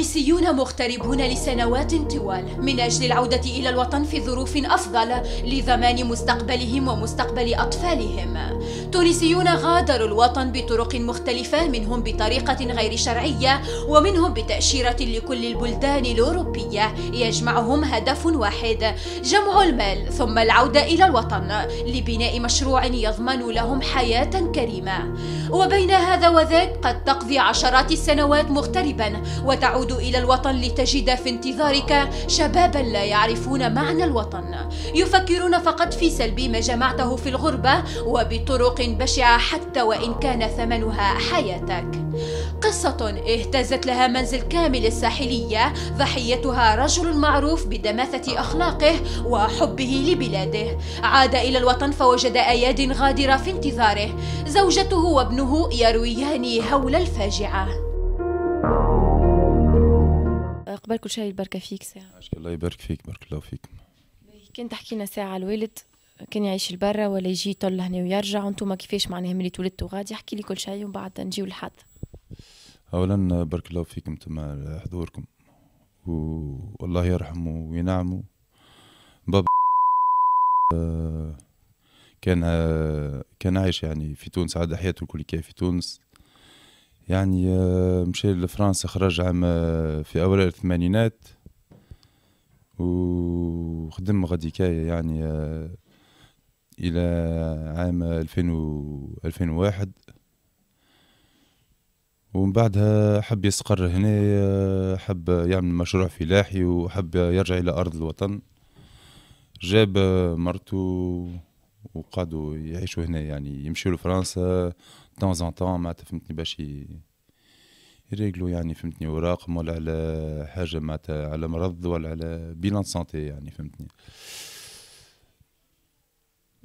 التونسيون مغتربون لسنوات طوال من أجل العودة إلى الوطن في ظروف أفضل لضمان مستقبلهم ومستقبل أطفالهم تونسيون غادروا الوطن بطرق مختلفة منهم بطريقة غير شرعية ومنهم بتأشيرة لكل البلدان الأوروبية يجمعهم هدف واحد جمع المال ثم العودة إلى الوطن لبناء مشروع يضمن لهم حياة كريمة وبين هذا وذاك قد تقضي عشرات السنوات مغتربا وتعود إلى الوطن لتجد في انتظارك شبابا لا يعرفون معنى الوطن يفكرون فقط في سلب ما جمعته في الغربة وبطرق بشعة حتى وإن كان ثمنها حياتك قصة اهتزت لها منزل كامل الساحلية ضحيتها رجل معروف بدماثة أخلاقه وحبه لبلاده عاد إلى الوطن فوجد أياد غادرة في انتظاره زوجته وابنه يرويان هول الفاجعة قبل كل شيء البركة فيك ساعة الله يبارك فيك بارك الله فيك كنت حكينا ساعة الوالد كان يعيش لبرا ولا يجي يطل هنا ويرجع وانتم كيفاش معناها ملي تولدتوا غادي احكي لي كل شيء ومن بعد نجيو للحد اولا بارك الله فيكم تما حضوركم والله يرحمه وينعمه بابا كان كان عايش يعني في تونس عاد حياته الكل كيف في تونس يعني مشى لفرنسا خرج عام في اوائل الثمانينات وخدم غديكاية يعني الى عام 2000 2001 ومن بعدها حب يستقر هنا حب يعمل مشروع فلاحي وحب يرجع إلى أرض الوطن جاب مرته وقعدوا يعيشوا هنا يعني يمشيوا لفرنسا تون زون تون ما فهمتني باش يريقلوا يعني فهمتني اوراقهم ولا على حاجه معناتها على مرض ولا على بيلان سانتي يعني فهمتني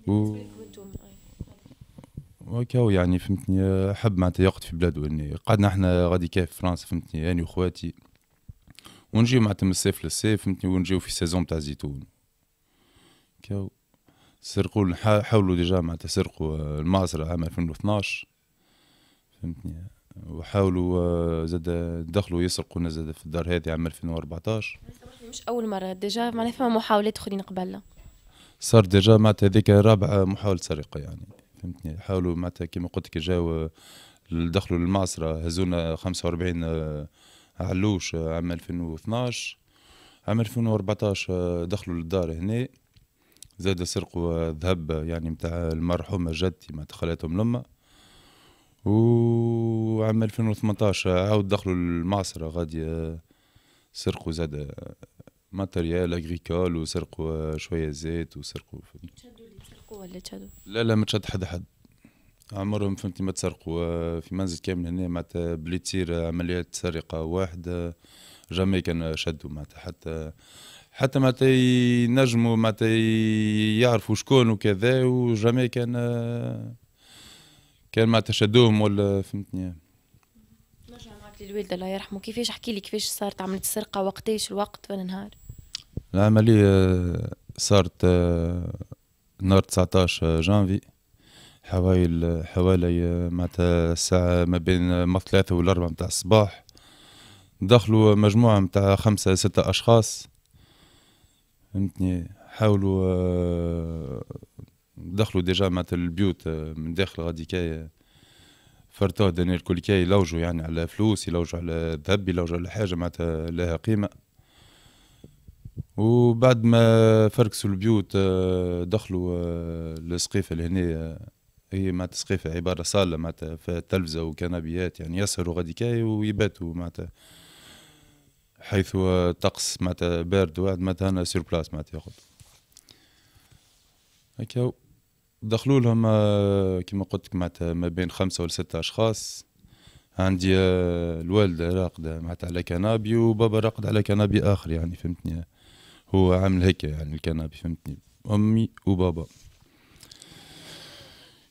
و... وكاو يعني فهمتني حب معناتها يقعد في بلاده اني قعدنا احنا غادي كيف فرنسا فهمتني يعني وخواتي ونجيو معناتها من الصيف للصيف فهمتني ونجيو في سيزون تاع الزيتون كاو سرقوا حاولوا ديجا معناتها سرقوا آه، المعصرة عام 2012 فهمتني وحاولوا آه، زاد دخلوا يسرقونا زاد في الدار هذه عام 2014 مش اول مره ديجا معناها فما محاولات اخرين قبل صار ديجا معناتها هذيك رابع محاوله سرقه يعني فهمتني حاولوا معناتها كيما قلت كي جاو آه، دخلوا للمعصرة هزونا 45 آه، علوش آه، عام 2012 عام 2014 دخلوا للدار هنا زاد سرقوا ذهب يعني متاع المرحومة جدتي ما دخلتهم لما وعام 2018 عاود دخلوا للمعصرة غادي سرقوا زاد ماتريال اغريكول وسرقوا شوية زيت وسرقوا سرقوا ولا تشدوا؟ لا لا ما تشد حد حد عمرهم فهمتني ما تسرقوا آه، في منزل كامل هنا معناتها بلي تصير عمليات سرقة واحدة جامي كان شدوا معناتها حتى حتى معناتها ينجموا معناتها يعرفوا شكون وكذا وجامي كان آه، كان معناتها شدوهم ولا فهمتني نرجع معك للوالد الله يرحمه كيفاش احكي لي كيفاش صارت عملية السرقة وقتاش الوقت ولا نهار العملية آه، صارت نهار 19 جانفي حوالي حوالي معناتها الساعة ما بين ما ثلاثة والأربعة متاع الصباح دخلوا مجموعة متاع خمسة ستة أشخاص فهمتني حاولوا آه، دخلوا ديجا معناتها البيوت آه، من داخل غادي كاي آه، فرتوه دانيال كل كاي يلوجوا يعني على فلوس يلوجوا على ذهب يلوجوا على حاجة معناتها لها قيمة وبعد ما فركسوا البيوت آه، دخلوا السقيفه آه، هنا آه، هي مع سقيفه عباره صاله معناتها فيها تلفزه وكنبيات يعني يسهروا غادي كاي ويباتوا معناتها حيث الطقس معناتها بارد وعد معناتها انا سير بلاس معناتها ياخذ هكا دخلوا لهم كما قلت لك معناتها ما بين خمسه ولا سته اشخاص عندي الوالده راقده معناتها على كنابي وبابا راقد على كنابي اخر يعني فهمتني هو عامل هيك يعني الكنبي فهمتني امي وبابا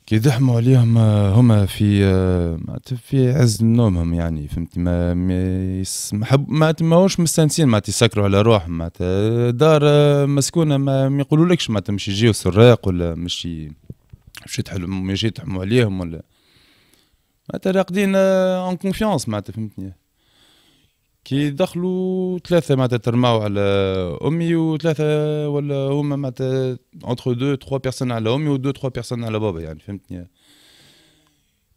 كي دحموا عليهم هما في في عز نومهم يعني فهمتني ما ما ما ماهوش مستانسين معناتها يسكروا على روحهم معناتها دار آه، مسكونه ما يقولولكش معناتها مش يجيو سراق ولا مش مش تحلو مش يتحموا عليهم ولا معناتها راقدين اون آه، كونفيونس معناتها فهمتني كي دخلوا ثلاثة ما ترماو على أمي وثلاثة ولا هما ما أونتخ دو تخوا بيرسون على أمي ودو تخوا بيرسون على بابا يعني فهمتني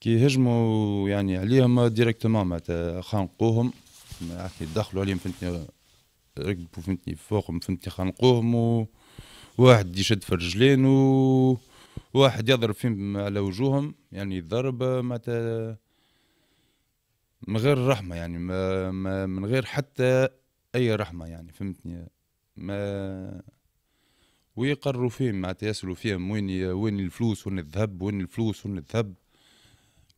كي هجموا يعني عليهم ديريكتومون معناتها خانقوهم يعني دخلوا عليهم فهمتني ركبوا فهمتني فوقهم فهمتني خانقوهم وواحد يشد في الرجلين وواحد يضرب فيهم على وجوههم يعني ضرب معناتها من غير رحمه يعني ما ما من غير حتى اي رحمه يعني فهمتني ما ويقروا فيه معناتها يسالوا فيهم وين وين الفلوس وين الذهب وين الفلوس وين الذهب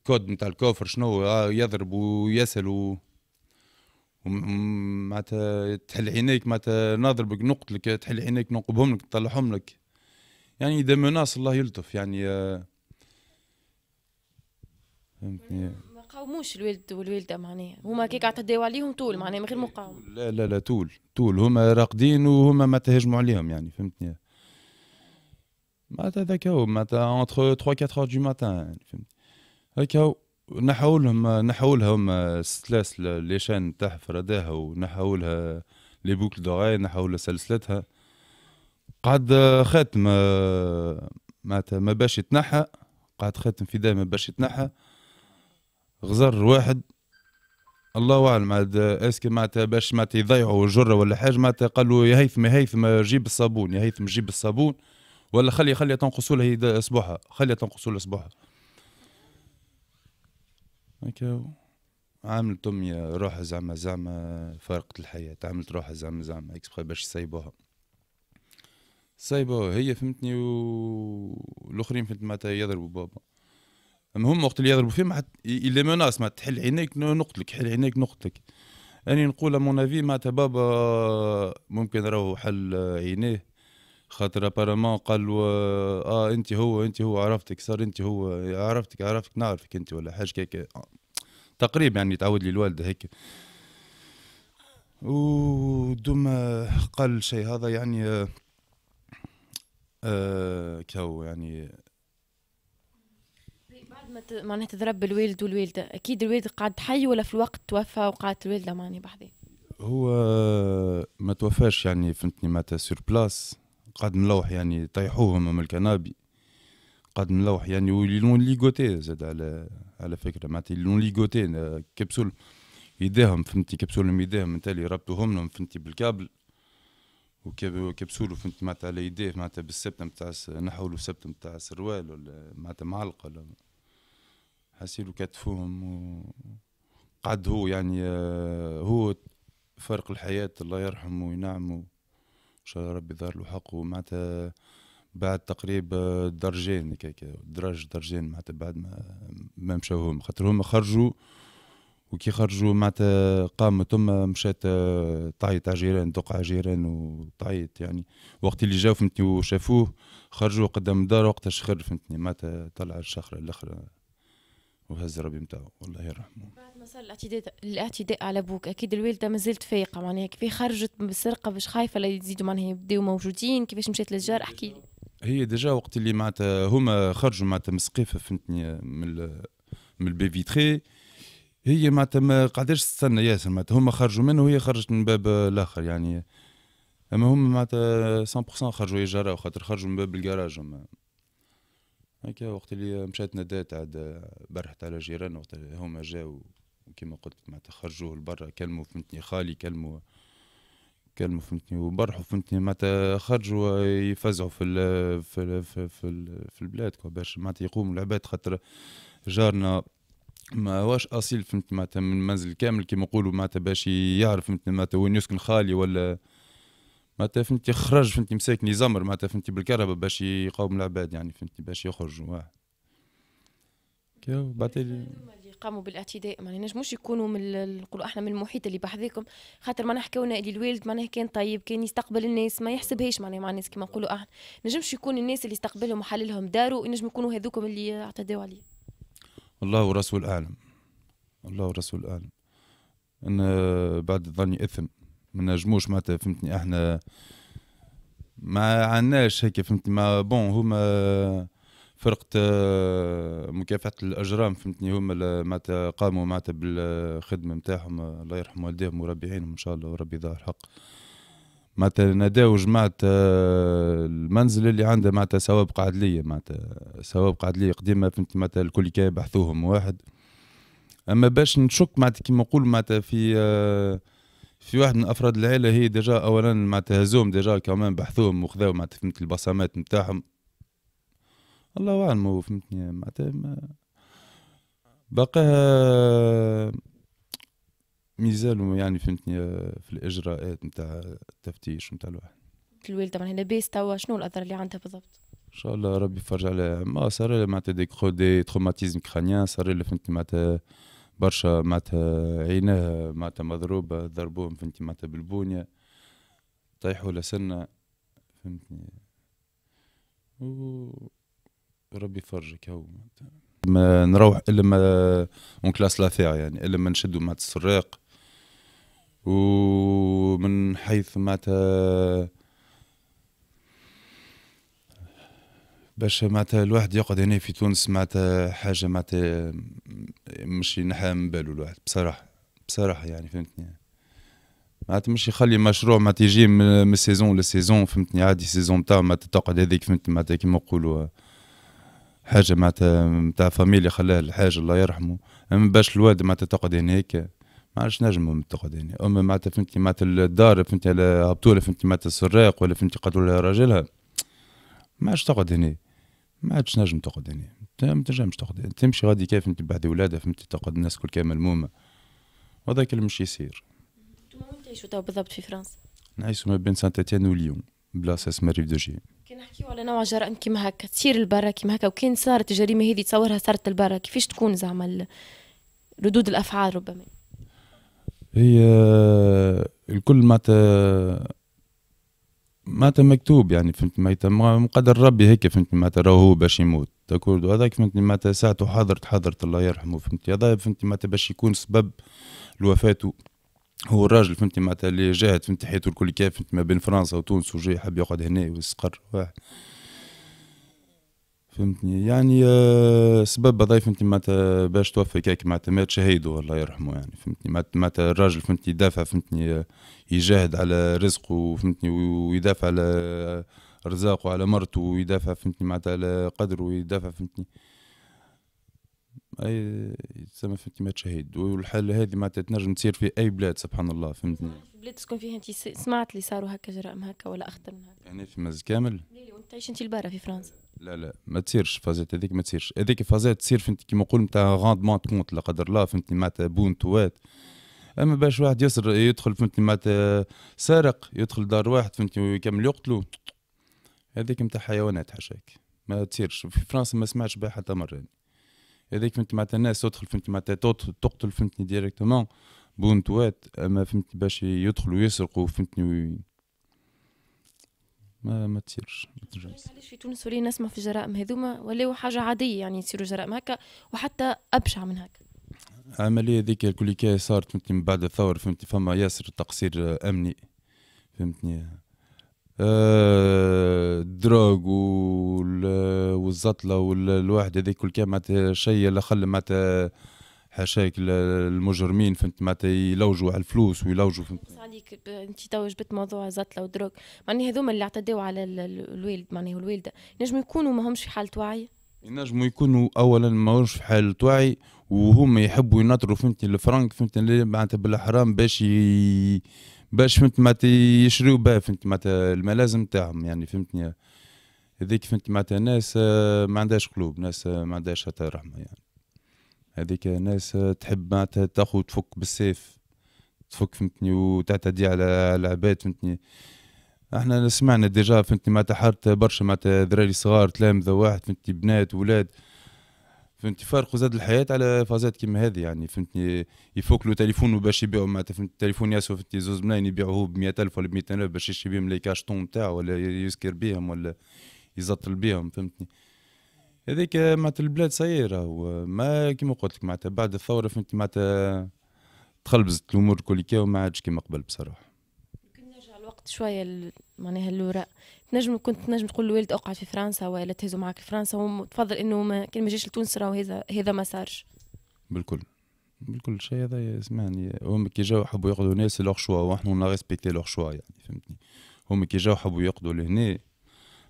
كود نتاع الكوفر شنو آه، يضرب ويسالوا معناتها تحل عينيك معناتها نضربك نقتلك تحل عينيك نقبهم لك تطلعهم لك يعني اذا مناص الله يلطف يعني آه، فهمتني يقاوموش الوالد والوالده معناها هما كي قاعد تداو عليهم طول معناها من غير مقاومه لا لا لا طول طول هما راقدين وهما ما تهجموا عليهم يعني فهمتني معناتها هذاك هو معناتها اونتر 3 4 دو ماتان يعني فهمت هكا هو نحوا لهم نحوا لهم السلاسل لي شان تاع فرداها ونحوا لها لي بوكل دوغاي نحوا لها سلسلتها قعد خاتم معناتها ما باش يتنحى قعد خاتم في دائما باش يتنحى غزر واحد الله اعلم عاد اسكي معناتها باش معناتها يضيعوا الجره ولا حاجه معناتها قال له يا هيثم يا هيثم جيب الصابون يا هيثم جيب الصابون ولا خلي خلي تنقصوا له اصبعها خلي تنقصوا له اصبعها هكا عاملت امي روحها زعما زعما فارقت الحياة عملت روحها زعما زعما اكسبر باش يصيبوها صايبة هي فهمتني والاخرين فهمت معناتها يضربوا بابا المهم وقت اللي يضربوا فيه ما حت... اللي مناس ما تحل عينيك نقتلك حل عينيك نقتلك اني يعني نقول مون افي ما بابا ممكن راهو حل عينيه خاطر ابارامون قال اه انت هو انت هو عرفتك صار انت هو عرفتك عرفتك نعرفك انت ولا حاجه كيك تقريبا يعني تعود لي الوالده هيك ودوما قال شيء هذا يعني آه, آه، كاو يعني معناها تضرب الوالد والوالده اكيد الوالد قعد حي ولا في الوقت توفى وقعدت الوالده معني بعدين هو ما توفاش يعني فهمتني معناتها سور بلاس قعد ملوح يعني طيحوه من الكنابي قعد ملوح يعني ويلون ليغوتي زاد على على فكره معناتها يلون ليغوتي آه، كبسول يداهم فهمتني كبسولهم يداهم من تالي ربطوهم لهم فهمتني بالكابل وكبسول فهمت معناتها على يديه معناتها بالسبتم تاع نحولو سبتم تاع سروال ولا معناتها معلقه ولا حسيلو كتفوهم و... قعد هو يعني آه، هو فرق الحياة الله يرحمه وينعمه إن شاء الله ربي يظهر له حقه معناتها بعد تقريبا درجين هكاك درج درجين معناتها بعد ما ما مشاوهم خاطر هما خرجوا وكي خرجوا معناتها قامت ثم مشات آه، تعيط على جيران دق على جيران وتعيط يعني وقت اللي جاو فهمتني وشافوه خرجوا قدام الدار وقتها شخر فهمتني معناتها طلع الشخرة الأخرى وهز ربي نتاعو الله يرحمه بعد ما صار الاعتداء الاعتداء على بوك اكيد الوالده ما زالت فايقه معناها كيف خرجت بالسرقه باش خايفه لا يزيدوا معناها يبداو موجودين كيفاش مشات للجار احكي لي هي ديجا وقت اللي معناتها هما خرجوا معناتها من السقيفه فهمتني من من البي فيتري هي معناتها ما قعدتش تستنى ياسر معناتها هما خرجوا منه وهي خرجت من باب الاخر يعني اما هما معناتها 100% خرجوا يجراو خاطر خرجوا من باب الكراج هكا وقت اللي مشات ندات عاد برحت على جيران وقت هما جاو وكما قلت ما تخرجوه لبرا كلموا فهمتني خالي كلموا كلموا فهمتني وبرحوا فهمتني معناتها خرجوا يفزعوا في الـ في الـ في, في, في البلاد باش معناتها يقوموا العباد خاطر جارنا ما هواش اصيل فهمت معناتها من منزل كامل كيما نقولوا معناتها باش يعرف فهمت معناتها وين يسكن خالي ولا معناتها فهمتي خرج فهمتي مساكن يزمر معناتها فهمتي بالكهرباء باش يقاوم العباد يعني فهمتي باش يخرجوا واحد بعتلي اللي قاموا بالاعتداء ما ينجموش يكونوا من نقولوا احنا من المحيط اللي بحذاكم خاطر معناها حكونا اللي الوالد معناها كان طيب كان يستقبل الناس ما يحسبهاش معناها مع الناس كما نقولوا احنا نجمش يكون الناس اللي استقبلهم وحللهم داروا ينجم يكونوا هذوكم اللي اعتداوا عليه الله ورسول اعلم الله ورسول اعلم ان بعد ظني اثم ما نجموش معناتها فهمتني احنا ما عندناش هيك فهمتني ما بون هما فرقة آه، مكافحة الأجرام فهمتني هما معناتها قاموا معناتها بالخدمة نتاعهم الله يرحم والديهم وربيعينهم إن شاء الله وربي يظهر الحق معناتها ناداو جماعة المنزل اللي عنده معناتها سوابق عدلية معناتها سوابق عدلية قديمة فهمتني معناتها الكل كي بحثوهم واحد أما باش نشك معناتها كيما نقول معناتها في آه في واحد من افراد العائله هي ديجا اولا مع هزوهم ديجا كمان بحثوهم وخذاو مع فهمت البصمات نتاعهم الله اعلم فهمتني معناتها باقاها ميزانو يعني فهمتني في الاجراءات نتاع التفتيش نتاع الواحد الوالده معناها لاباس توا شنو الاثر اللي عندها بالضبط؟ ان شاء الله ربي يفرج عليها ما صار لها معناتها دي كرو دي تروماتيزم كرانيان صار لها فهمتني معناتها برشا معناتها عيناه معناتها مضروبه ضربوهم فهمتني معناتها بالبونيه طيحوا لسنه فهمتني و ربي يفرجك هو ما نروح الا ما اون كلاس لافير يعني الا ما نشدوا معناتها السراق ومن حيث معناتها باش معناتها الواحد يقعد هنا في تونس معناتها حاجه معناتها مش ينحى من باله الواحد بصراحه بصراحه يعني فهمتني معناتها مش يخلي مشروع ما تيجي من سيزون لسيزون فهمتني عادي سيزون تاع ما تقعد هذيك فهمت معناتها كيما نقولوا حاجه معناتها تاع فاميليا خلاها الحاج الله يرحمه اما باش الواد معناتها تقعد هناك ما عادش نجم تقعد هنا اما معناتها فهمتني معناتها الدار فهمتني على هبطوله فهمتني معناتها السراق ولا فهمتني قتلوا راجلها ما عادش تقعد هنا ما عادش نجم تقعد هنا يعني. انت ما تنجمش تقعد تمشي غادي كيف انت بعد ولاده فهمتي تقعد الناس كل كامل ملمومه هذاك اللي مش يصير وين تعيشوا تو بالضبط في فرنسا نعيشوا ما بين سانت اتيان وليون بلاصه اسمها ريف دو جي كي نحكيو على نوع جرائم كيما هكا تصير البرا كيما هكا وكان صارت الجريمه هذه تصورها صارت البرا كيفاش تكون زعما ردود الافعال ربما هي الكل معناتها مات مكتوب يعني فهمت معناتها مقدر ربي هيك فهمت معناتها راهو باش يموت تقول هذاك فهمت معناتها ساعته حضرت حضرت الله يرحمه فهمت هذا فهمت معناتها باش يكون سبب لوفاته هو الراجل فهمت معناتها اللي جاهد فهمت حياته الكل كيف فهمت ما بين فرنسا وتونس وجاي حب يقعد هنا ويستقر واحد فهمتني يعني آه، سبب بضيف فهمتني ما باش توفي كيك ما مات شهيده الله يرحمه يعني فهمتني ما الراجل فهمتني يدافع فهمتني آه، يجاهد على رزقه فهمتني ويدافع على رزاقه على مرته ويدافع فهمتني معناتها على قدره ويدافع فهمتني اي تسمى ما تشهد والحاله هذه معناتها تنجم تصير في اي بلاد سبحان الله فهمتني بلاد تسكن فيها انت سمعت اللي صاروا هكا جرائم هكا ولا اخطر من هكا يعني في مز كامل لا وانت تعيش انت البارة في فرنسا لا لا ما تصيرش فازات هذيك ما تصيرش هذيك فازات تصير فهمت كيما نقول نتاع غاندمون كونت لا قدر الله فهمتني معناتها بون توات اما باش واحد يسر يدخل فهمتني معناتها سارق يدخل دار واحد فهمتني ويكمل يقتلو هذيك نتاع حيوانات حشاك ما تصيرش في فرنسا ما سمعتش بها حتى مره يعني. هذيك فهمت معناتها الناس تدخل فهمت معناتها تقتل فهمتني ديريكتومون بون توات اما فهمتني باش يدخلوا يسرقوا فهمتني ما ما تصيرش ما طيب، علاش في تونس ولينا نسمع في الجرائم هذوما ولاو حاجه عاديه يعني يصيروا جرائم هكا وحتى ابشع من هكا العملية هذيك الكوليكاية صارت فهمتني من بعد الثورة فهمتني فما ياسر تقصير أمني فهمتني الدروغ آه، والزطله والواحد هذاك كل كان معناتها شيء اللي خلى معناتها حاشاك المجرمين فهمت معناتها يلوجوا على الفلوس ويلوجوا فهمت عليك انت تو جبت موضوع زطله ودروغ معناها هذوما اللي اعتدوا على الوالد معناها والوالده ينجموا يكونوا ماهمش في حاله وعي ينجموا يكونوا اولا ماهوش في حاله وعي وهم يحبوا ينطروا فهمتني الفرنك فهمتني معناتها بالحرام باش ي... باش فهمت ما يشريو به فهمت معناتها الملازم تاعهم يعني فهمتني هذيك فهمت معناتها ناس آه، ما عندهاش قلوب ناس آه، ما عندهاش حتى رحمه يعني هذيك ناس آه، تحب معناتها تاخذ تفك بالسيف تفك فهمتني وتعتدي على العباد فهمتني احنا سمعنا ديجا فهمتني معناتها حارت برشا معناتها ذراري صغار تلامذه واحد فهمتني بنات ولاد فهمتي فارقوا زاد الحياه على فازات كيما هذه يعني فهمتني يفوكلوا تليفون باش يبيعوا معناتها فهمت التليفون ياسو فهمتني زوز بنين يبيعوه ب 100000 ولا ب 200000 باش يشري بهم لي كاشطون نتاعو ولا يسكر بهم ولا يزطل بهم فهمتني هذيك معناتها البلاد سيارة ما كيما قلت لك معناتها بعد الثوره فهمتني معناتها تخلبزت الامور الكل وما عادش كيما قبل بصراحه الوقت شويه معناها الوراء تنجم كنت تنجم تقول للوالد اقعد في فرنسا ولا تهزو معك فرنسا وتفضل انه ما كان ما جاش لتونس راهو هذا هذا ما صارش بالكل بالكل شيء هذا اسمعني هم كي جاو حبوا يقعدوا ناس لوغ شوا وحنا لا ريسبكتي لوغ شوا يعني فهمتني هم كي جاو حبوا يقعدوا لهنا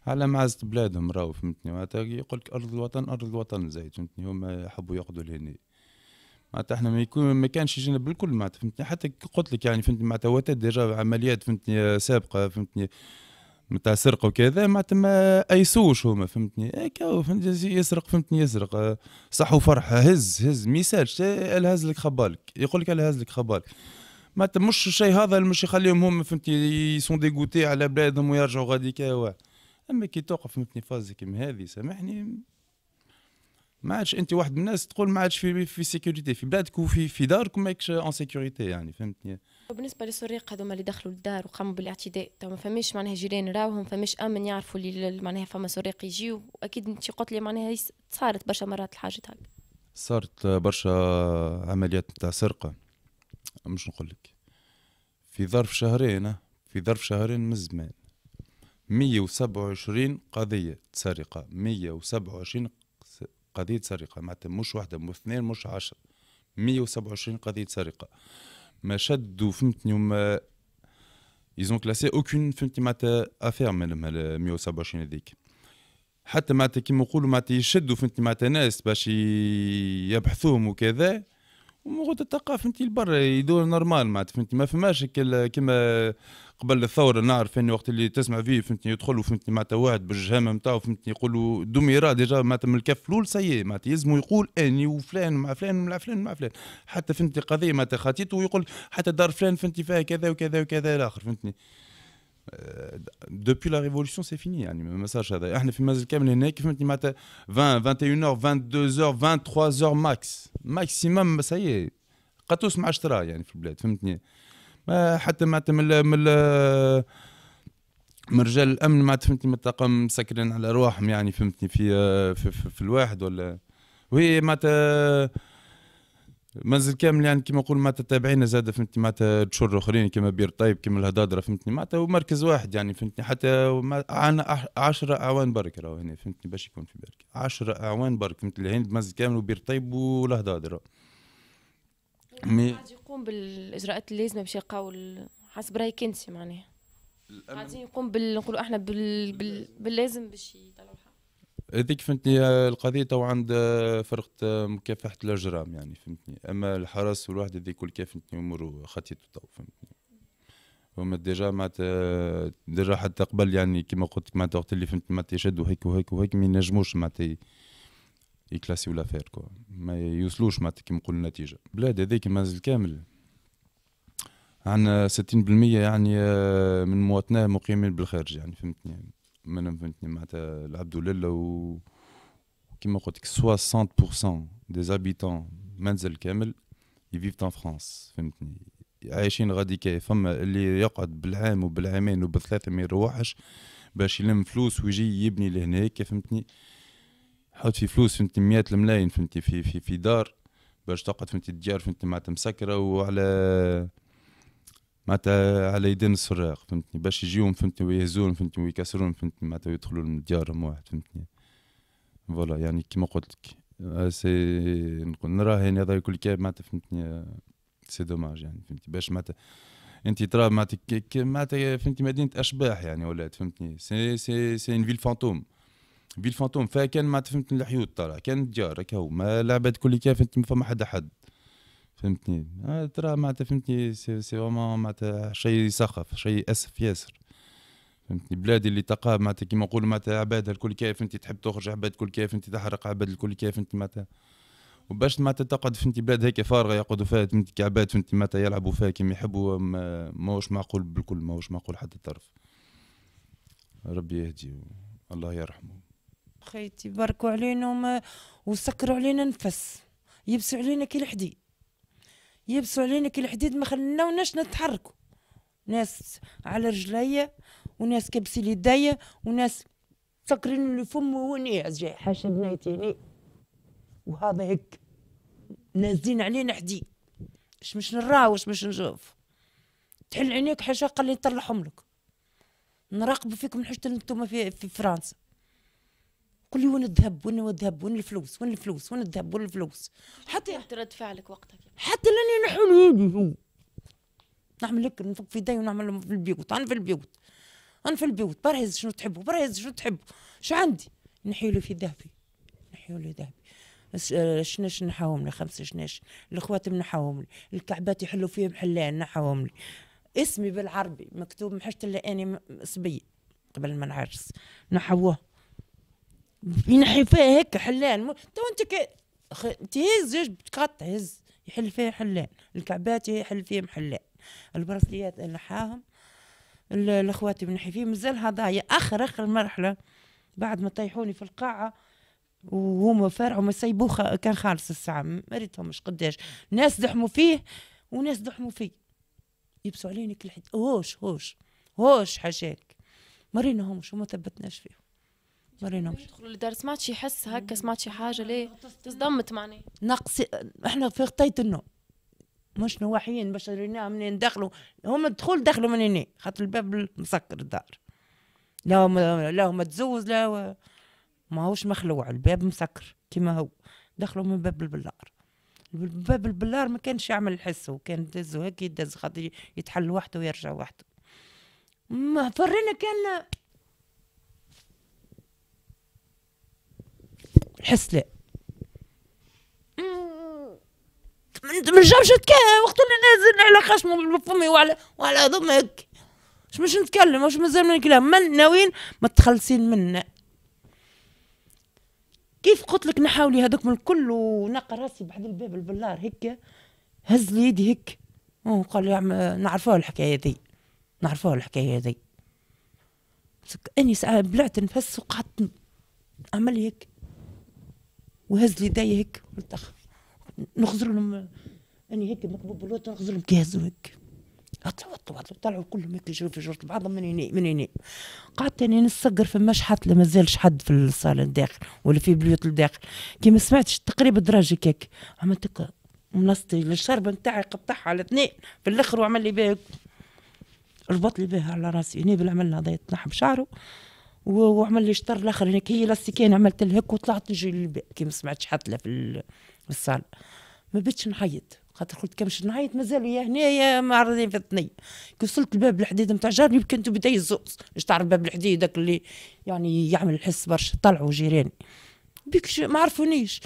على معزة بلادهم راهو فهمتني معناتها يقول لك ارض الوطن ارض الوطن زايد فهمتني هم حبوا يقعدوا لهنا معناتها احنا ما يكون ما كانش يجينا بالكل معناتها فهمتني حتى قلت لك يعني فهمتني معناتها وتد ديجا عمليات فهمتني سابقه فهمتني نتاع سرقه وكذا معناتها ما ايسوش هما فهمتني هكا إيه، فهمتني يسرق فهمتني يسرق صح وفرح هز هز ميساج الهز لك خبالك يقول لك الهز لك خبالك معناتها مش الشيء هذا اللي مش يخليهم هما فهمتني يسون ديغوتي على بلادهم ويرجعوا غادي كا اما كي توقف فهمتني فازك كيما هذه سامحني ما عادش انت واحد من الناس تقول ما عادش في في سيكوريتي في بلادك وفي في دارك ماكش اون سيكوريتي يعني فهمتني بالنسبه للسريق هذوما اللي دخلوا للدار وقاموا بالاعتداء ما فماش معناها جيران راوهم فماش امن يعرفوا اللي معناها فما سريق يجيو واكيد انت قلت لي معناها صارت برشا مرات الحاجات هكا صارت برشا عمليات نتاع سرقه مش نقول لك في ظرف شهرين في ظرف شهرين من زمان 127 قضيه سرقه 127 قضيه سرقه معناتها مش واحده مش اثنين مش عشرة 127 قضيه سرقه ما شدوا فهمتني وما يزون كلاسي اوكين فهمتني معناتها افير وسبعة 127 هذيك حتى معناتها كيما نقولوا معناتها يشدوا فهمتني معناتها ناس باش يبحثوهم وكذا غدا تلقى فهمتي البر يدور نورمال معناتها فهمتي ما فماش كما قبل الثوره نعرف اني وقت اللي تسمع فيه فهمتني يدخلوا فهمتني معناتها واحد بالجهامه نتاعو فهمتني يقول له دوميرا ديجا معناتها من الكف الاول سي إيه؟ معناتها يلزمو يقول اني وفلان مع فلان مع فلان مع فلان حتى فهمتني قضيه معناتها خاتيته ويقول حتى دار فلان فهمتني فيها كذا وكذا وكذا الاخر فهمتني دوبوي لا ريفولوسيون سي فيني يعني ما صارش هذا احنا في مازال كامل هناك فهمتني معناتها 20 21 اور 22 اور 23 اور ماكس ماكسيمم سي قطوس مع اشترا يعني في البلاد فهمتني ما حتى معناتها من من من رجال الامن معناتها فهمتني من الطاقم مسكرين على رواحهم يعني فهمتني في في, في, في الواحد ولا وهي معناتها منزل كامل يعني كما نقول معناتها تابعين زاد فهمتني معناتها تشر اخرين كما بير طيب كما الهدادره فهمتني معناتها ومركز واحد يعني فهمتني حتى عنا 10 اعوان برك راهو هنا فهمتني باش يكون في بالك 10 اعوان برك فهمت الهند منزل كامل وبير طيب والهدادره يعني مي يقوم بالاجراءات اللازمه باش يلقاو حسب رايك انت معناها قاعدين يقوم بال نقولوا احنا بال... بال... باللازم باش يطلعوا هذيك فهمتني القضيه تو عند آه، فرقه آه، مكافحه الاجرام يعني فهمتني اما الحرس والواحد هذيك كل كيف فهمتني اموره خطيته تو فهمتني وما ديجا معناتها آه، ديجا حتى قبل يعني كيما قلت معناتها وقت اللي فهمت معناتها يشدوا هيك وهيك وهيك ما ينجموش معناتها يكلاسيو لافير كو ما يوصلوش معناتها كيما نقول النتيجه بلاد هذيك مازال كامل عندنا 60% يعني من مواطناه مقيمين بالخارج يعني فهمتني يعني. من فهمتني معناتها العبد لله و كيما قلت لك 60% دي زابيتون منزل كامل يفيفت ان فرانس فهمتني عايشين غادي كي فما اللي يقعد بالعام وبالعامين وبالثلاثه ما يروحش باش يلم فلوس ويجي يبني لهناك فهمتني حط في فلوس فهمتني مئات الملايين فهمتني في في في دار باش تقعد فهمتني الديار فهمتني معناتها مسكره وعلى معناتها على يدين السراق فهمتني باش يجيهم فهمتني ويهزون فهمتني ويكسرون فهمتني معناتها يدخلوا من ديارهم واحد فهمتني فوالا يعني كيما قلت لك آه، سي نقول نراهن هذا كل لك معناتها فهمتني آه، سي دوماج يعني فهمتني باش معناتها انت ترى معناتها معناتها فهمتني مدينه اشباح يعني ولات فهمتني سي سي سي ان فيل فانتوم فيل فانتوم فكان معناتها فهمتني الحيوط طالع كان ديار هو ما العباد كل كيف فهمتني ما فما حد حد فهمتني آه، ترى معناتها فهمتني سي فريمون معناتها شيء يسخف شيء اسف ياسر فهمتني بلادي اللي تقى معناتها كيما نقولوا معناتها عبادها الكل كيف انت تحب تخرج عباد الكل كيف انت تحرق عباد الكل كيف انت معناتها وباش معناتها تقعد فهمتي بلاد هيك فارغه يقعدوا فيها انت كعباد فهمتي معناتها يلعبوا فيها كيما يحبوا ماهوش معقول بالكل ماهوش معقول حتى الطرف ربي يهدي الله يرحمه خيتي باركوا علينا وسكروا علينا نفس يبسوا علينا كي الحديد يبسوا علينا كي الحديد ما خلناوناش نتحركوا ناس على رجليا وناس كبسي يديا وناس فكرين اللي فم وني جاي حاشا بنيتيني وهذا هيك نازلين علينا حديد اش مش واش مش نشوف تحل عينيك حاشا قال لي نطلعهم لك نراقبوا فيكم حشت انتم في, في فرنسا قول لي وين الذهب وين الذهب وين الفلوس وين الفلوس وين الذهب وين الفلوس حتى رد فعلك وقتك حتى لاني نحول نعمل لك نفك في يدي ونعمل في البيوت انا في البيوت انا في البيوت برهز شنو تحبوا برهز شنو تحبوا شو عندي نحيلو في ذهبي نحيلو ذهبي شناش نحاوم لي خمسة شناش الخواتم نحاوم لي الكعبات يحلوا فيهم حلان نحاوم لي اسمي بالعربي مكتوب محشت الا اني صبي قبل ما نعرس نحوه ينحي فيها هيك حلان تو انت ك... تهز زوج بتقطع هز يحل فيها حلان الكعبات يحل فيهم حلان البرسليات نحاهم الاخوات بنحي فيه مازال هذايا اخر اخر مرحله بعد ما طيحوني في القاعه وهما فرعوا ما سيبوه كان خالص الساعه ما ريتهمش قداش ناس دحموا فيه وناس دحموا فيه يبسوا علينا كل حد هوش هوش هوش حاجاك مريناهمش وما ثبتناش فيهم ما يدخلوا للدار سمعت شي حس هكا mm. سمعت شي حاجه ليه تصدمت معني نقص احنا في خطيه النوم مش نواحيين باش ريناهم منين دخلوا هما الدخول دخلوا منين خاطر الباب مسكر الدار لا هم لا هم تزوز لا ماهوش مخلوع الباب مسكر كما هو دخلوا من باب البلار باب البلار ما كانش يعمل الحس وكان دزو هيك يدز خاطر يتحل وحده ويرجع وحده ما فرينا كان الحسله ما نجمش هكا وقت اللي نازل على خشم فمي وعلى وعلى ضمك مش مش نتكلم مش مازال من الكلام من ناويين ما تخلصين منا كيف قلت لك نحاولي هذاك من الكل ونقى راسي بحد الباب البلار هيك هز لي يدي هيك وقال لي نعرفوها الحكايه ذي نعرفوها الحكايه ذي اني ساعه بلعت نفس وقعدت عمل هيك وهز لي يدي هيك الطخ نخزر لهم اني هيك مكبوب بالوطن نخزر لهم كي هزوا هيك هطلعوا طلعوا كلهم هيك يشوفوا في جرت بعضهم من هنا من هنا قعدت انا نصقر في شحط لا مازالش حد في الصاله الداخل ولا في البيوت الداخل كي ما سمعتش تقريبا دراجي كيك عملت منصتي الشربة نتاعي قطعها على اثنين في الاخر وعمل لي بيها ربط لي بيها على راسي هنا بالعمل هذا يتنحب شعره وعمل لي شطر الاخر هناك يعني هي لاستيكين عملت الهك وطلعت نجري للباب كي ما سمعتش حتى في الصاله ما بيتش نعيط خاطر قلت كمش نعيط مازالوا يا هنايا معرضين في الثنية كي وصلت الباب الحديد نتاع جاري كنت بداية يزوز باش تعرف باب الحديد داك اللي يعني يعمل الحس برشا طلعوا جيراني بيكش ما عرفونيش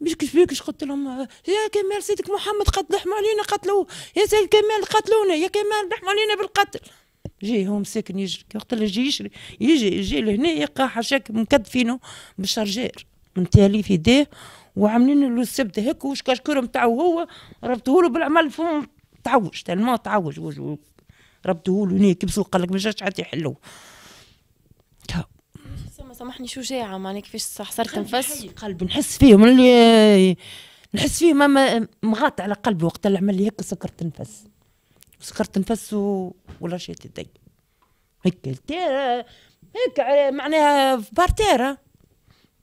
بيكش بيكش قلت لهم يا كمال سيدك محمد قد لحم علينا قتلوه يا سيد كمال قتلونا يا كمال لحم علينا بالقتل هو مساكن يجري وقت اللي يجي يجري يجي يجي لهنا يلقى حشاك مكدفينه بالشرجير تالي في يديه وعاملين له السبت هيك وشكشكور نتاعو هو ربطه له بالعمل فهم تعوج ما تعوج ربطه له هنا كبسوا قال لك ما جاش حتى يحلوه سامحني شجاعة معناها كيفاش حصرت نفس قلبي نحس فيهم اللي نحس فيهم مغاط على قلبي وقت اللي عمل لي هيك سكرت نفس سكرت نفس شيت يدي هيك التيرة هيك معناها في بار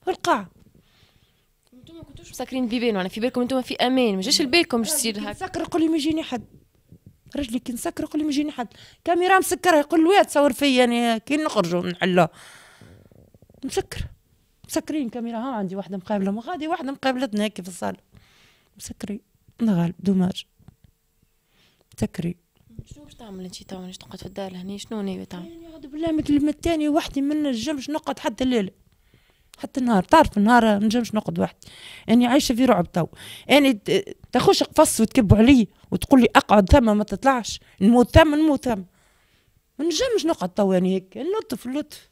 في القاع انتم ما كنتوش مسكرين بيبان معناها في بالكم انتم في امان ما جاش لبالكم باش تصير هكا سكر يقول لي ما يجيني حد رجلي كي نسكر يقول لي ما يجيني حد كاميرا مسكرها يقول لي تصور فيا انا يعني كي نخرجوا نحلوا مسكر مسكرين كاميرا ها عندي واحدة مقابلة مغادي واحدة مقابلتنا هكي في الصالة مسكري نغالب دوماج مسكري شنو باش تعمل انت تو باش تقعد في الدار لهني شنو ناوي تعمل؟ نعود بالله مثل الثاني وحدي ما نجمش نقعد حتى الليل حتى النهار تعرف النهار ما نجمش نقعد وحدي اني يعني عايشه في رعب تو اني يعني تخش قفص وتكب علي وتقول لي اقعد ثم ما تطلعش نموت ثم نموت ثم ما نجمش نقعد تو يعني هيك اللطف اللطف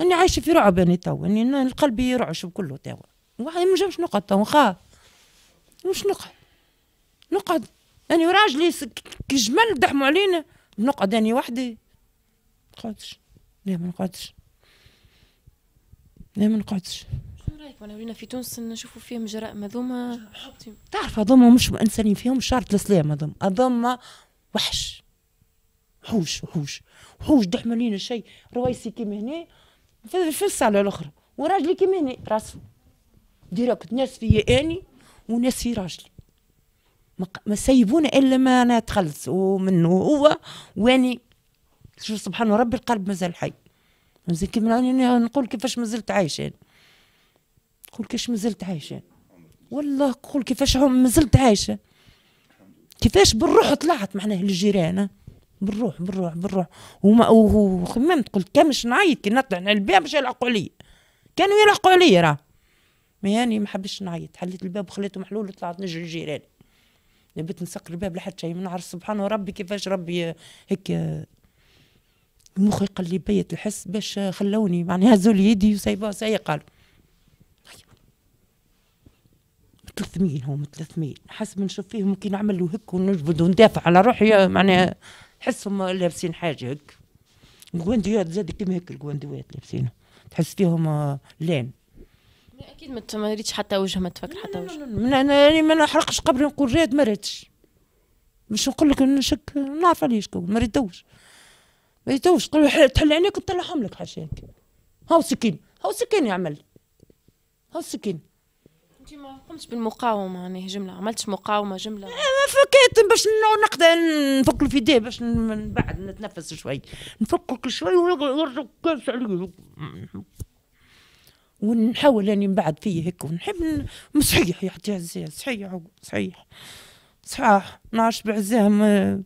اني يعني عايشه في رعب يعني تو يعني اني قلبي يرعش بكله تو ما نجمش نقعد تو نخاف مش نقعد نقعد أنا راجلي كي دحموا علينا نقعد أنا وحدي نقعدش لا ما نقعدش لا ما نقعدش رايك ولينا في تونس نشوفوا فيهم جرائم هذوما تعرف هذوما مش انسانين فيهم شرط الاسلام هذوما هذوما وحش وحوش وحوش وحوش دحموا علينا شيء روايسي كيما هنا في الصاله الاخرى وراجلي كيما هنا راسه ديريكت ناس فيا اني وناس في راجلي ما سيبونا الا ما نتخلصوا منه هو واني شوف سبحان ربي القلب مازال حي مازال كيف يعني نقول كيفاش مازلت عايشه نقول كيفاش مازلت عايشه والله قول كيفاش مازلت عايشه كيفاش بالروح طلعت معناه للجيران بالروح بالروح بالروح وما وخممت قلت كان مش نعيط كي نطلع على الباب باش يلحقوا علي كانوا يلحقوا علي راه ما يعني ما حبش نعيط حليت الباب وخليته محلول وطلعت نجري الجيران نبيت يعني نسكر الباب لحد شيء من عرس سبحان ربي كيفاش ربي هيك مخي قال لي بيت الحس باش خلوني معناها هزوا لي يدي وسايبوها ساي قالوا 300 هم 300 حسب نشوف فيهم ممكن نعملوا هيك ونجبد وندافع على روحي معناها تحسهم لابسين حاجه هيك الجوانديات زاد كيما هيك الجوانديات لابسينها تحس فيهم لين يعني اكيد ما تريدش حتى وجه ما تفكر حتى وجه انا يعني ما نحرقش قبل نقول راد ما رادش مش نقول لك نشك نعرف عليه شكون ما ريدوش ما ريدوش تحل عينيك وتطلعهم لك حاشاك هاو سكين هاو سكين يعمل هاو سكين انت ما قمتش بالمقاومه يعني جمله عملتش مقاومه جمله آه، ما فكيت باش نقدر نفك يديه باش من بعد نتنفس شوي نفكك كل شوي ونرجع عليك ونحاول اني من بعد فيه هيك ونحب صحيح يا حتي عزيز صحيح صحيح صحاح ما عادش بعزاهم آه،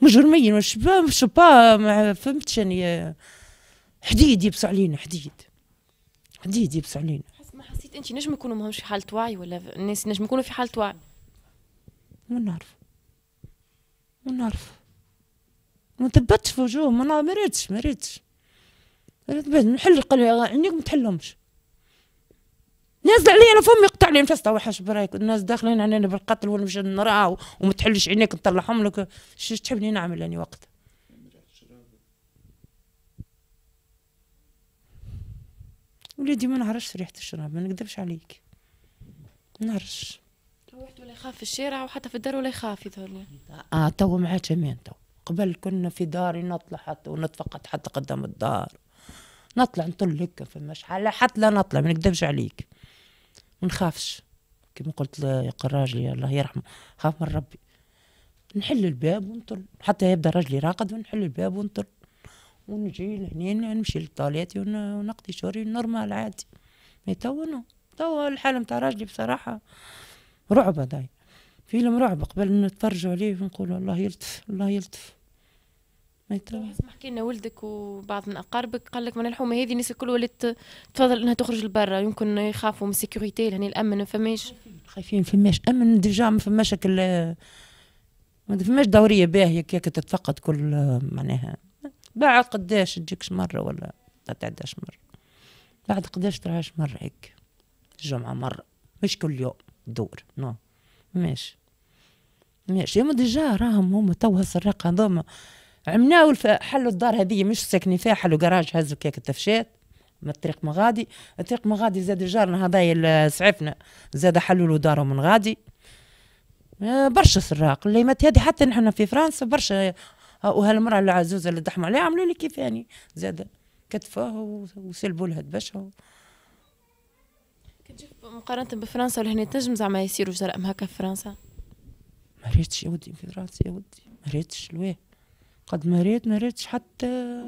مجرمين واش با ما فهمتش اني آه، حديد يبس علينا حديد حديد يبس علينا ما حسيت انت نجم يكونوا ماهمش في حاله وعي ولا الناس نجم يكونوا في حاله وعي ما نعرف ما نعرف ما ثبتش في وجوههم ما مريتش مريتش نحل القلق عينيك ما تحلهمش نازله علي انا فمي يقطع لي نفس وحش برايك الناس داخلين علينا بالقتل وانا مش نراه وما تحلش عينيك نطلعهم لك شو تحبني نعمل اني وقتها وليدي ما نعرفش ريحه الشراب ما نكذبش عليك ما نعرفش واحد ولا يخاف في الشارع وحتى في الدار ولا يخاف يظهر اه تو مع جميل تو قبل كنا في داري نطلع حتى ونتفقد حتى قدام الدار نطلع نطل هكا فما شحال حتى لا نطلع ما نكذبش عليك ونخافش كما قلت راجلي الله يرحمه خاف من ربي نحل الباب ونطل حتى يبدا راجلي راقد ونحل الباب ونطل ونجي لهنا نمشي للطاليات ونقضي شهري نورمال عادي مي توا توا الحالة متاع راجلي بصراحة رعب هذايا فيلم رعب قبل نتفرجوا عليه ونقول الله يلطف الله يلطف ما حكي لنا ولدك وبعض من اقاربك قال لك من الحومه هذه الناس الكل ولات تفضل انها تخرج لبرا يمكن يخافوا من السيكوريتي يعني الامن ما فماش خايفين فماش امن ديجا ما فماش ما فماش دوريه باهيه كيك تتفقد كل معناها بعد قداش تجيكش مره ولا تتعداش مره بعد قداش ترعاش مره هيك الجمعه مره مش كل يوم دور نو ماشي ماشي هما ديجا راهم هما توا السراقه هذوما عمناو حلوا الدار هذه مش ساكنين فيها حلوا كراج هزوا كيك التفشات من الطريق مغادي الطريق مغادي زاد جارنا هذايا سعفنا زاد حلوا له داره من غادي آه، برشا سراق الليمات هذه حتى نحن في فرنسا برشا آه، وهالمرأة العزوزة اللي دحموا عليها عملوا لي يعني زاد كتفه وسلبوا لها دبشها كتشوف مقارنة بفرنسا ولا هنا تنجم زعما يصيروا جرائم هكا في فرنسا ما ريتش يا ودي في فرنسا يا ودي ما ريتش الواه قد ما ريت ما ريتش حتى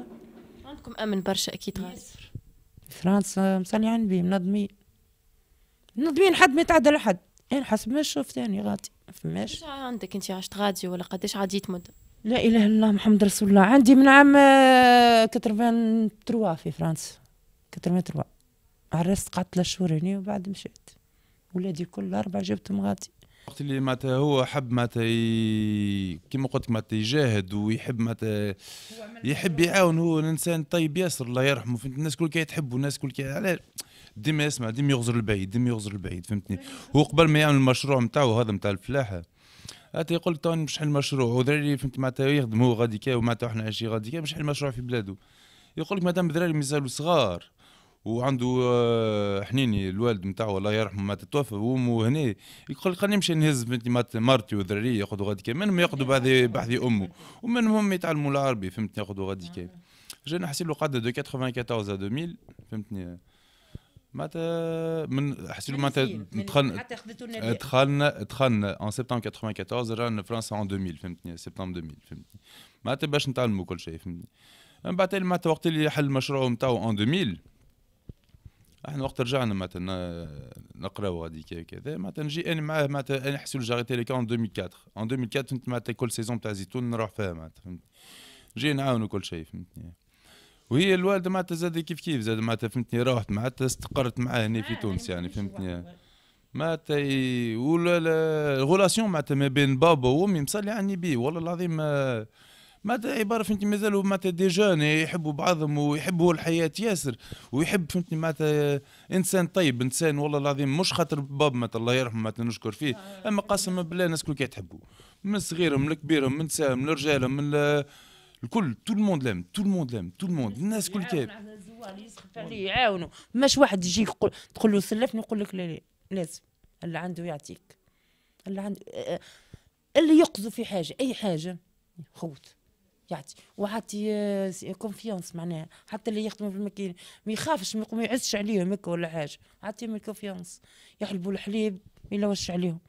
عندكم امن برشا اكيد ياسر فرنسا مسلعين بيه منظمين منظمين حد ما يتعدى لحد انا حسب ما شفت يعني غادي فماش عندك انت عشت غادي ولا قداش عديت مده لا اله الا الله محمد رسول الله عندي من عام 83 آه، في فرنسا 83 عرست قعدت ثلاث شهور هنا وبعد مشيت ولادي كل اربع جبتهم غادي وقت اللي معناتها هو حب معناتها كيما قلت لك معناتها يجاهد ويحب معناتها يحب يعاون هو الانسان طيب ياسر الله يرحمه فهمت الناس كل كي تحبه الناس كل كي علاش ديما يسمع ديما يغزر البعيد ديما يغزر البعيد فهمتني هو قبل ما يعمل المشروع نتاعو هذا نتاع الفلاحه حتى يقول توني مش حل مشروع وذراري فهمت معناتها يخدم هو غادي كا ومعناتها احنا عايشين غادي كا مش حل مشروع في بلاده يقول لك مادام الذراري مازالوا صغار وعنده آه، حنيني الوالد نتاعو الله يرحمه مات توفى وامه هنا يقول خليني نمشي نهز بنتي مرتي وذراري ياخذوا غادي كامل منهم ياخذوا بعضي بعضي امه ومنهم يتعلموا العربي فهمتني ياخذوا غادي كامل جينا حسين له قاعده دو 94 2000 فهمتني معناتها آه، من حسيت معناتها دخلنا دخلنا دخلنا ان سبتمبر 94 رانا فرنسا ان 2000 فهمتني سبتمبر 2000 فهمتني معناتها باش نتعلموا كل شيء فهمتني من بعد معناتها وقت اللي حل المشروع نتاعو ان 2000 احنا وقت رجعنا معناتها نقراو هذيك كذا معناتها نجي انا معاه معناتها انا حسيت جاريتي لي كان 2004 ان 2004 فهمت معناتها كل سيزون تاع زيتون نروح فيها معناتها فهمت نجي نعاونوا كل شيء فهمتني وهي الوالده معناتها زاد كيف كيف زاد معناتها فهمتني روحت معناتها استقرت معاه هنا في آه، تونس يعني, يعني، فهمتني معناتها ولا الغولاسيون معناتها ما بين بابا وامي مصلي عني بيه والله العظيم معناتها عباره فهمتني مازالوا معناتها دي جون يحبوا بعضهم ويحبوا الحياه ياسر ويحب فهمتني معناتها انسان طيب انسان والله العظيم مش خاطر باب مات الله يرحمه معناتها نشكر فيه اما قسما بالله الناس الكل تحبه من صغيرهم لكبيرهم من نساهم لرجالهم من الكل تو الموند لام تو الموند لام تو الموند الناس كل كاب يعاونوا مش واحد يجي يقول تقول له سلفني يقول لك لا لا لازم اللي عنده يعطيك اللي عنده اللي يقضي في حاجه اي حاجه خوت يعطي وعطي كونفيونس معناها حتى اللي يخدموا في الماكينه ما يخافش ما يعزش عليهم هكا ولا حاجه عطيهم الكونفيونس يحلبوا الحليب ما يلوش عليهم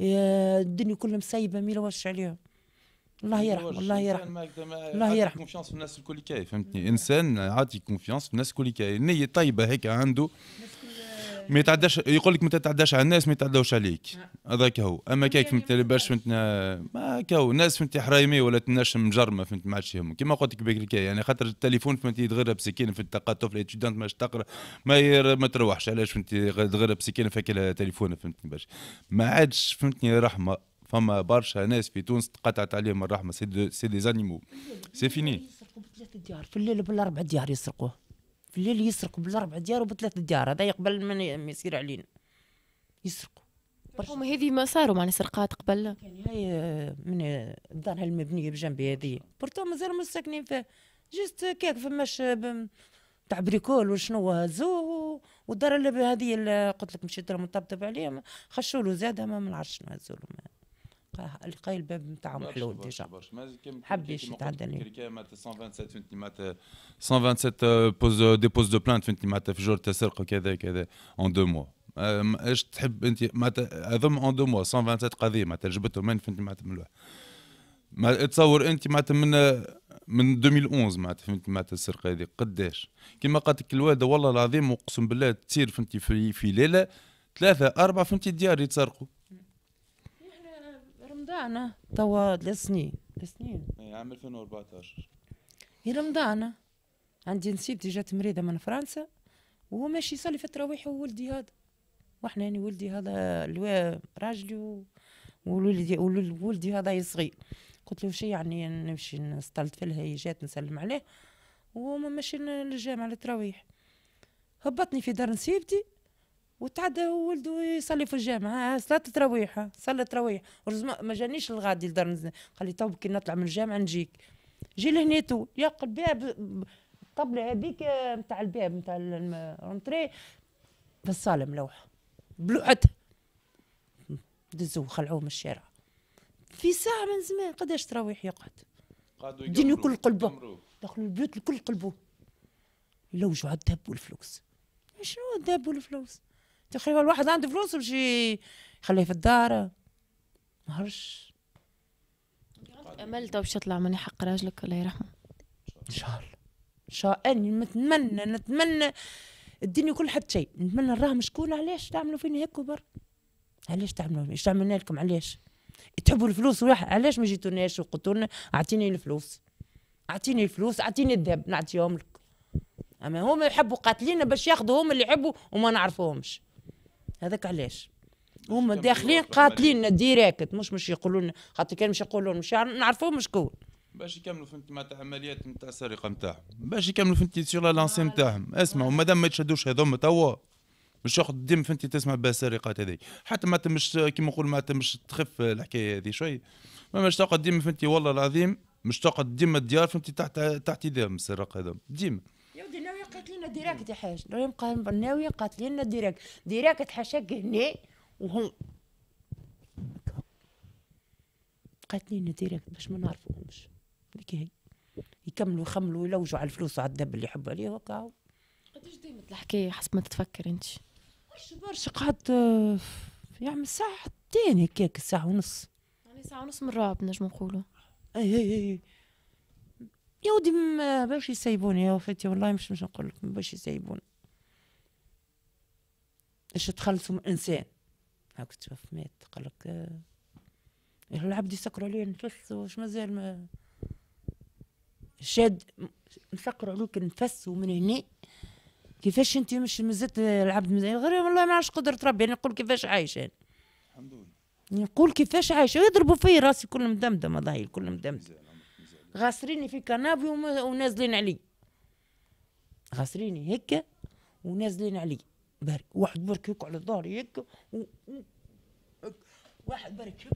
الدنيا كلها مسيبه ما يلوش عليهم الله يرحم الله يرحم الله يرحم كونفيونس في الناس الكل كاي فهمتني انسان عاطي كونفيونس في الناس الكل كاي نيه طيبه هيك عنده ما يتعداش يقول لك ما تتعداش على الناس ما يتعداوش عليك نعم. هذاك هو اما كيك فهمت باش برشا فهمت ما هو الناس فهمت حرايمي ولا تنشم مجرمه فهمت ما عادش يهم كيما قلت لك بكري يعني خاطر التليفون فهمت يتغرى بسكينه في التقاطف الاتيدانت ماش تقرا ما ما تروحش علاش فهمت يتغرى بسكينه فاكلها تليفون فهمتني باش ما عادش فهمتني رحمه فما برشا ناس في تونس تقطعت عليهم الرحمه سي دي زانيمو سي فيني يسرقوا بثلاث ديار في الليل بالاربع ديار يسرقوه في الليل يسرقوا بالاربع ديار وبثلاث ديار هذا قبل ما يصير علينا يسرقوا هما هذه ما صاروا معنا سرقات قبل يعني هاي آه، من آه، الدار المبنيه بجنبي هذه بورتو مازال مش ساكنين فيها جست كيك فماش آه، تاع بريكول وشنو هزوه والدار اللي هذه اللي قلت لك مشيت مطبطب عليها خشوا له زاد ما نعرفش شنو هزوا لقاه لقى الباب نتاعهم محلول ديجا حبيش يتعدى اليوم 127 بوز دي بوز دو بلانت فهمتني معناتها آه، في جور تسرق وكذا كذا كذا اون دو موا اش تحب انت معناتها هذوما اون دو موا 127 قضيه معناتها جبتهم من فهمتني معناتها من الواحد ما تصور انت معناتها من من 2011 معناتها فهمت معناتها السرقه هذه قداش كما قالت لك الوالده والله العظيم اقسم بالله تصير فهمتي في, في ليله ثلاثه اربعه فهمتي ديار يتسرقوا رمضان توا ثلاث ثلاث سنين سنين اي عام 2014 رمضان عندي نسيبتي جات مريضه من فرنسا وهو ماشي يصلي في التراويح وولدي هذا وحنا يعني ولدي هذا راجلي وولدي ولدي هذا صغير قلت له شي يعني نمشي نستلطف في هي جات نسلم عليه ومشي للجامع للتراويح هبطني في دار نسيبتي وتعدى ولده يصلي في الجامعه صلاه صلاة صلى تراويح ما جانيش الغادي لدار قال لي تو كي نطلع من الجامعه نجيك جي لهنا تو يلقى آه، الباب طبلة هذيك نتاع الباب نتاع الرونتري في الصاله ملوحه بلوحتها دزوه خلعوه من الشارع في ساعه من زمان قداش تراويح يقعد قعدوا كل قلبه دخلوا البيوت الكل قلبوه يلوجوا على الذهب والفلوس شنو الذهب والفلوس تخيل الواحد عنده فلوس باش يخليه في الدار مهرش امل تو باش تطلع من حق راجلك الله يرحمه ان شاء الله ان شاء الله نتمنى نتمنى الدنيا كل حد شيء نتمنى نراهم شكون علاش تعملوا فيني هيك برا علاش تعملوا ايش عملنا لكم علاش تحبوا الفلوس واحد علاش ما جيتوناش وقلتوا لنا اعطيني الفلوس اعطيني الفلوس اعطيني الذهب نعطيهم لك اما هما يحبوا قاتلين باش ياخذوا هما اللي يحبوا وما نعرفوهمش هذاك علاش هما داخلين قاتليننا ديريكت مش مش يقولوا لنا خاطر كان مش يقولوا لنا مش نعرفوهم شكون باش يكملوا فهمت معناتها عمليات نتاع السرقه نتاعهم باش يكملوا فهمت سيغ لا لانسي نتاعهم اسمع ومادام آه. ما يتشدوش هذوما توا مش ياخذ ديما فهمتي تسمع بها السرقات هذه حتى ما مش كيما نقول ما مش تخف الحكايه هذه شويه ما مش تقعد ديما فهمتي والله العظيم مش تقعد ديما الديار فهمتي تحت تحت ايديهم السرقه هذوما ديما قالت لنا ديراك تحاج ريم برناوي قالت لنا ديراك ديراك تحاشاك هنا وهم قالت لنا ديراك باش ما نعرفوهمش هذيك هي يكملوا يخملوا ويلوجوا على الفلوس وعلى الدب اللي يحبوا عليه وقعوا قداش دامت الحكايه حسب ما تتفكر انت واش برشا قعدت آه، يعمل يعني ساعة تاني هكاك ساعة ونص يعني ساعة ونص من الرعب نجم نقولوا اي اي اي إيه. يا ودي باش يسيبوني يا وفاتي والله مش باش نقول لك باش يسيبوني اش تخلصوا من انسان هاك تشوف مات قال لك آه. العبد يسكروا عليه النفس واش مازال ما شاد مسكروا عليك النفس ومن هنا كيفاش انت مش مازلت آه، العبد مزال غير والله ما عادش قدره ربي يعني نقول كيفاش عايش انا الحمد لله نقول كيفاش عايش يضربوا في راسي كل مدمدم الله كل مدمدم غاصريني في كنابي ونازلين علي غاصريني هكا ونازلين علي بارك واحد برك هيك على ظهري هيك و... واحد برك هيك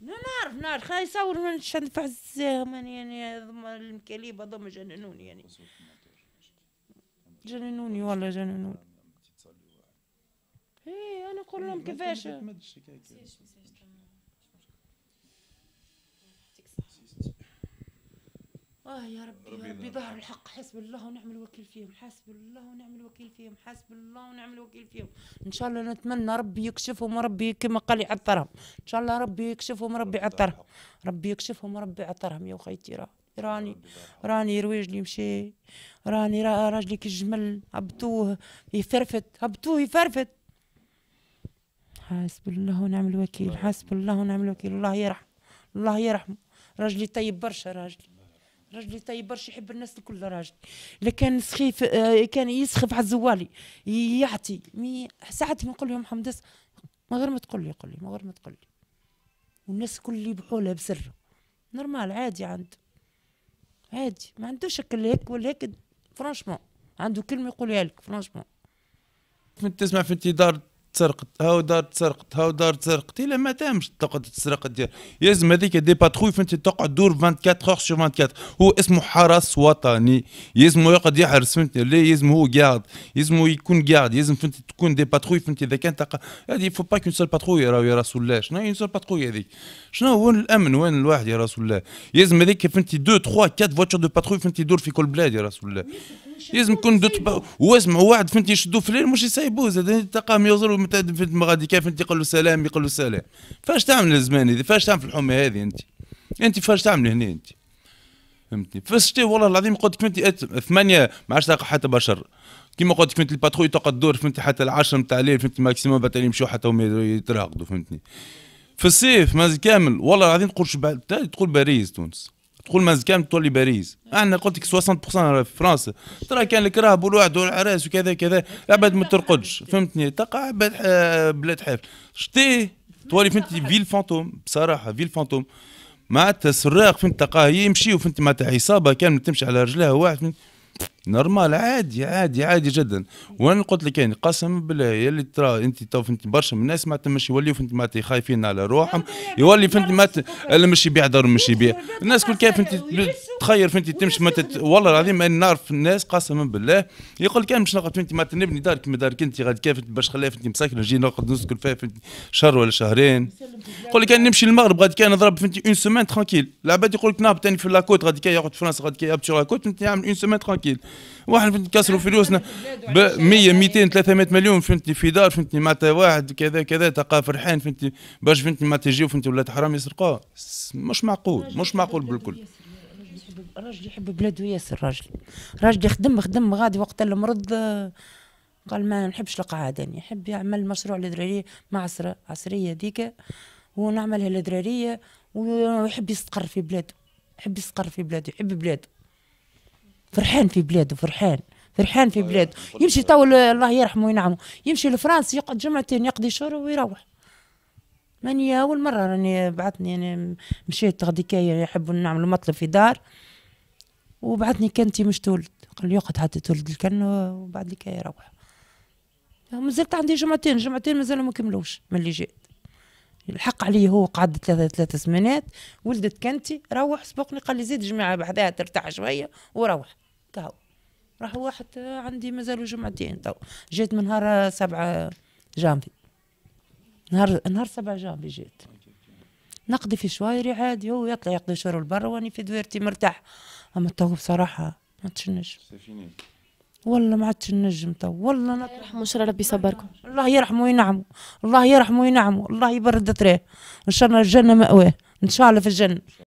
لا نعرف نعرف خلي يصور من فحز من يعني المكاليب ضم جننوني يعني جننوني والله جننوني ايه انا نقول إيه، لهم كيفاش ما اه يا ربي يا ربي ظهر الحق حسب الله ونعم الوكيل فيهم حسب الله ونعم الوكيل فيهم حسب الله ونعم الوكيل فيهم ان شاء الله نتمنى ربي يكشفهم وربي كما قال يعطرهم ان شاء الله ربي يكشفهم وربي يعطرهم ربي يكشفهم وربي يعطرهم يا خيتي راه راني راني رواجلي مشي راني راجلي كالجمل هبطوه يفرفت هبطوه يفرفت حسب الله ونعم الوكيل حسب الله ونعم الوكيل الله يرحمه الله يرحمه راجلي طيب برشا راجلي راجلي طيب برشا يحب الناس الكل راجلي لكن سخيف آه، كان يسخف على الزوالي يعطي ساعات نقول لهم حمدس من غير ما تقول لي قول لي من غير ما تقول لي والناس الكل اللي بحولها بسر نورمال عادي عنده عادي ما عندوش شكل هيك ولا هيك فرانشمون عنده كلمه يقولها لك فرانشمون كنت تسمع في انتظار تسرقت هاو دار تسرقت هاو دار تسرقت الى ما تهمش تقعد تسرق دير يلزم هذيك دي باتخوي فانت تقعد دور 24 اور سو 24 هو اسمه حرس وطني يلزم يقعد يحرس فهمتني لا لازم هو قاعد يلزم يكون قاعد يلزم فهمت تكون دي باتخوي فهمت اذا كان تقع هذه فو با كون سول باتخوي راهو يا رسول الله شنو هي سول باتخوي هذيك شنو وين الامن وين الواحد يا رسول الله يلزم هذيك فهمتي 2 3 4 فواتور دو باتخوي فهمتي يدور في كل بلاد يا رسول الله يلزم يكون دوت واسمع واحد فهمتي يشدوه في الليل مش يسيبوه زاد تلقاهم يوصلوا انت ما غادي كيف انت يقول له سلام يقول له سلام فاش تعمل الزمان هذه فاش تعمل في الحومه هذه انت انت فاش تعمل هنا انت فهمتني تي والله العظيم قلت كنت ثمانيه ما عادش تلقى حتى بشر كيما قلت كنت الباتروي تقعد تدور فهمت حتى العشرة نتاع الليل فهمت ماكسيموم بعد يمشوا حتى هما يتراقدوا فهمتني في الصيف مازال كامل والله العظيم تقول تقول باريس تونس تقول كامل تولي باريس احنا قلت لك 60% في فرنسا ترى كان الكرهب والوعد والعراس وكذا كذا العباد ما ترقدش فهمتني تقع عباد بلاد حاف شتي تولي فهمتني فيل فانتوم بصراحه فيل فانتوم مع السراق فهمت تلقاه يمشي وفهمت مع عصابه كامل تمشي على رجلها واحد نورمال عادي عادي عادي جدا وانا قلت لك يعني قسم بالله اللي ترى انت تو فهمت برشا من الناس معناتها مش يوليو فهمت ما خايفين على روحهم يولي فهمت ما اللي مش يبيع دار مش يبيع الناس كل كيف انت تخير فهمت تمشي معناتها والله العظيم انا نعرف الناس قسما بالله يقول لك انا مش نقعد فهمت ما نبني دار كما دارك انت غادي كيف باش خليها فهمت مساكن نجي نقعد نسكن فيها فهمت شهر ولا شهرين يقول لك انا نمشي للمغرب غادي كان نضرب فهمت اون سومان ترانكيل العباد يقول لك نهبط في لاكوت غادي يقعد في فرنسا غادي يهبط في لاكوت فهمت يعمل اون سومان ترانكيل واحنا نكسروا فلوسنا ب 100 200 300 مليون فهمتني في دار فهمتني معناتها واحد كذا كذا تلقاه فرحان فهمتني باش فهمتني معناتها يجيو فهمتني ولاد حرام يسرقوها مش معقول مش معقول بالكل الراجل يحب بلاده ياسر الراجل راجل يخدم خدم غادي وقت اللي مرض قال ما نحبش القعادة يعني يحب يعمل مشروع لدراري مع عصر عصرية هذيك ونعملها لدراريه ويحب يستقر في بلاده يحب يستقر في بلاده يحب بلاده فرحان في بلاده فرحان فرحان في آه، بلاده يمشي تو الله يرحمه وينعمه يمشي لفرنسا يقعد جمعتين يقضي شهر ويروح ماني اول مره راني بعثني انا يعني مشيت غديكايا يحبوا نعملوا مطلب في دار وبعثني كنتي مش تولد قال لي يقعد حتى تولد الكن وبعد لك يروح مازلت عندي جمعتين جمعتين مازالوا ما كملوش من اللي جيت الحق عليه هو قعد ثلاثة ثلاثة سمانات ولدت كنتي روح سبقني قال لي زيد جماعة بعدها ترتاح شوية وروح تو راح واحد عندي مازالوا جمعتين تو جيت من نهار سبعة جانفي نهار نهار سبعة جانفي جيت نقضي في شوايري عادي هو يطلع يقضي شهر البر واني في دويرتي مرتاح اما تو بصراحة ما عادش نجم والله ما عادش النجم تو والله الله يرحمه ربي يصبركم الله يرحمه وينعمه الله يرحمه وينعمه الله يبرد ذكراه ان شاء الله الجنه مأواه ان شاء الله في الجنه